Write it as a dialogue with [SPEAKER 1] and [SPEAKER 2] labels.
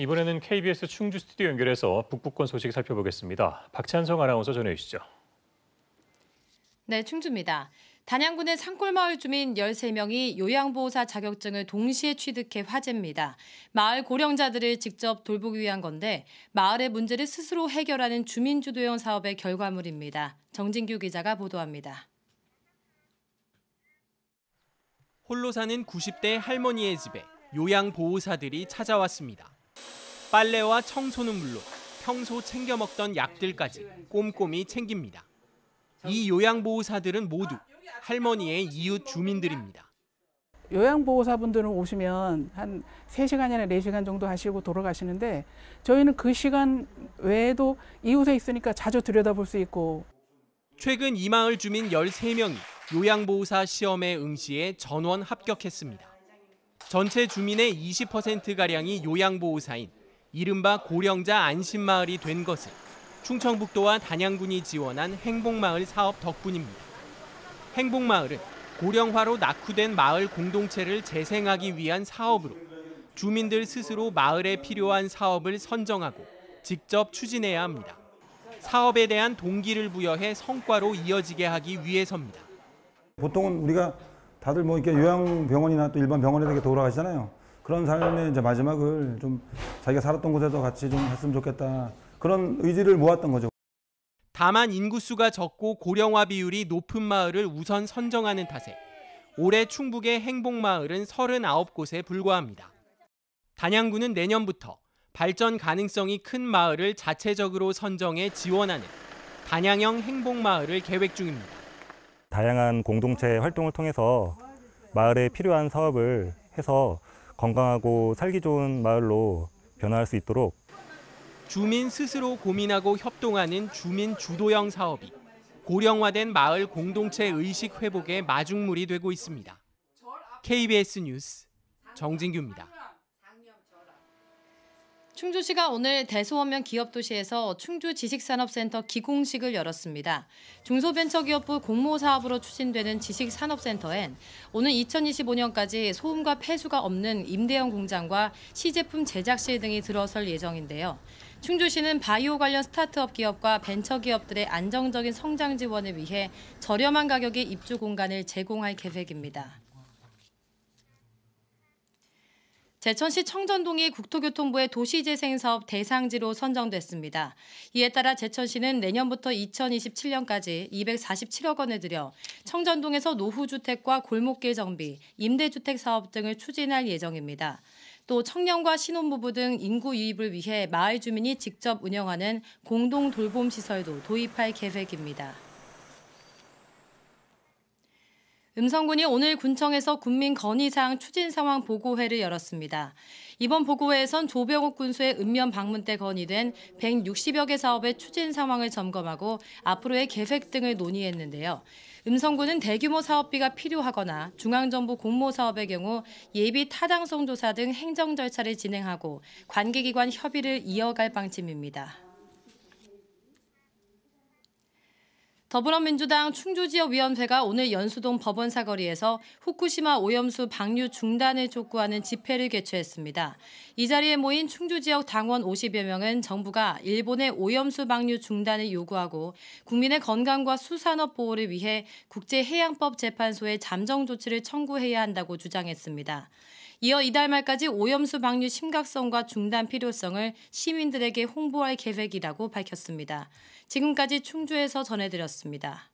[SPEAKER 1] 이번에는 KBS 충주 스튜디오 연결해서 북부권 소식 살펴보겠습니다. 박찬성 아나운서 전해주시죠.
[SPEAKER 2] 네, 충주입니다. 단양군의 산골마을 주민 13명이 요양보호사 자격증을 동시에 취득해 화제입니다. 마을 고령자들을 직접 돌보기 위한 건데 마을의 문제를 스스로 해결하는 주민주도형 사업의 결과물입니다. 정진규 기자가 보도합니다.
[SPEAKER 1] 홀로 사는 90대 할머니의 집에 요양보호사들이 찾아왔습니다. 빨래와 청소는 물론 평소 챙겨 먹던 약들까지 꼼꼼히 챙깁니다. 이 요양보호사들은 모두 할머니의 이웃 주민들입니다. 요양보호사분들은 오시면 한 3시간이나 4시간 정도 하시고 돌아가시는데 저희는 그 시간 외에도 이웃에 있으니까 자주 들여다볼 수 있고 최근 이 마을 주민 13명이 요양보호사 시험에 응시해 전원 합격했습니다. 전체 주민의 20%가량이 요양보호사인 이른바 고령자 안심마을이 된 것은 충청북도와 단양군이 지원한 행복마을 사업 덕분입니다. 행복마을은 고령화로 낙후된 마을 공동체를 재생하기 위한 사업으로 주민들 스스로 마을에 필요한 사업을 선정하고 직접 추진해야 합니다. 사업에 대한 동기를 부여해 성과로 이어지게 하기 위해서입니다.
[SPEAKER 2] 보통은 우리가 다들 뭐 이렇게 요양병원이나 또 일반 병원에 되게 돌아가시잖아요. 그런 삶의 이제 마지막을 좀 자기가 살았던 곳에서 같이 좀 했으면 좋겠다. 그런 의지를 모았던 거죠.
[SPEAKER 1] 다만 인구수가 적고 고령화 비율이 높은 마을을 우선 선정하는 탓에 올해 충북의 행복마을은 39곳에 불과합니다. 단양구는 내년부터 발전 가능성이 큰 마을을 자체적으로 선정해 지원하는 단양형 행복마을을 계획 중입니다. 다양한 공동체 활동을 통해서 마을에 필요한 사업을 해서 건강하고 살기 좋은 마을로 변화할 수 있도록 주민 스스로 고민하고 협동하는 주민 주도형 사업이 고령화된 마을 공동체 의식 회복의 마중물이 되고 있습니다. KBS 뉴스 정진규입니다.
[SPEAKER 2] 충주시가 오늘 대소원면 기업도시에서 충주지식산업센터 기공식을 열었습니다. 중소벤처기업부 공모사업으로 추진되는 지식산업센터엔 오는 2025년까지 소음과 폐수가 없는 임대형 공장과 시제품 제작실 등이 들어설 예정인데요. 충주시는 바이오 관련 스타트업 기업과 벤처기업들의 안정적인 성장 지원을 위해 저렴한 가격의 입주 공간을 제공할 계획입니다. 제천시 청전동이 국토교통부의 도시재생사업 대상지로 선정됐습니다. 이에 따라 제천시는 내년부터 2027년까지 247억 원을 들여 청전동에서 노후주택과 골목길 정비, 임대주택 사업 등을 추진할 예정입니다. 또 청년과 신혼부부 등 인구 유입을 위해 마을 주민이 직접 운영하는 공동 돌봄 시설도 도입할 계획입니다. 음성군이 오늘 군청에서 군민 건의사항 추진 상황 보고회를 열었습니다. 이번 보고회에선 조병욱 군수의 읍면 방문 때 건의된 160여 개 사업의 추진 상황을 점검하고 앞으로의 계획 등을 논의했는데요. 음성군은 대규모 사업비가 필요하거나 중앙정부 공모 사업의 경우 예비 타당성 조사 등 행정 절차를 진행하고 관계기관 협의를 이어갈 방침입니다. 더불어민주당 충주지역위원회가 오늘 연수동 법원 사거리에서 후쿠시마 오염수 방류 중단을 촉구하는 집회를 개최했습니다. 이 자리에 모인 충주지역 당원 50여 명은 정부가 일본의 오염수 방류 중단을 요구하고 국민의 건강과 수산업 보호를 위해 국제해양법 재판소에 잠정 조치를 청구해야 한다고 주장했습니다. 이어 이달 말까지 오염수 방류 심각성과 중단 필요성을 시민들에게 홍보할 계획이라고 밝혔습니다. 지금까지 충주에서 전해드렸습니다.